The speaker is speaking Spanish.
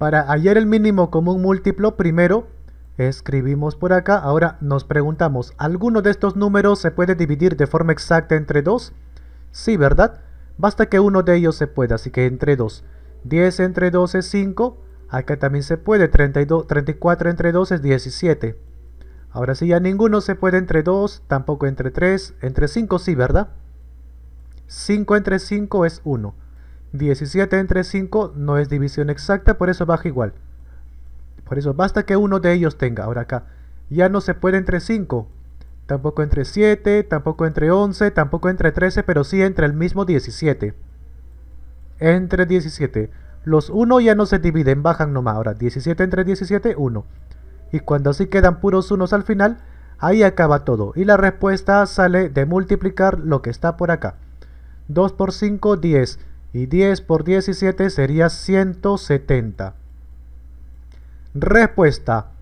Para hallar el mínimo común múltiplo, primero escribimos por acá. Ahora nos preguntamos, ¿alguno de estos números se puede dividir de forma exacta entre 2? Sí, ¿verdad? Basta que uno de ellos se pueda, así que entre 2. 10 entre 2 es 5. Acá también se puede, 32, 34 entre 2 es 17. Ahora sí, ya ninguno se puede entre 2, tampoco entre 3, entre 5 sí, ¿verdad? 5 entre 5 es 1. 17 entre 5 no es división exacta, por eso baja igual. Por eso basta que uno de ellos tenga. Ahora acá, ya no se puede entre 5. Tampoco entre 7, tampoco entre 11, tampoco entre 13, pero sí entre el mismo 17. Entre 17. Los 1 ya no se dividen, bajan nomás. Ahora, 17 entre 17, 1. Y cuando así quedan puros unos al final, ahí acaba todo. Y la respuesta sale de multiplicar lo que está por acá. 2 por 5, 10 y 10 por 17 sería 170. Respuesta.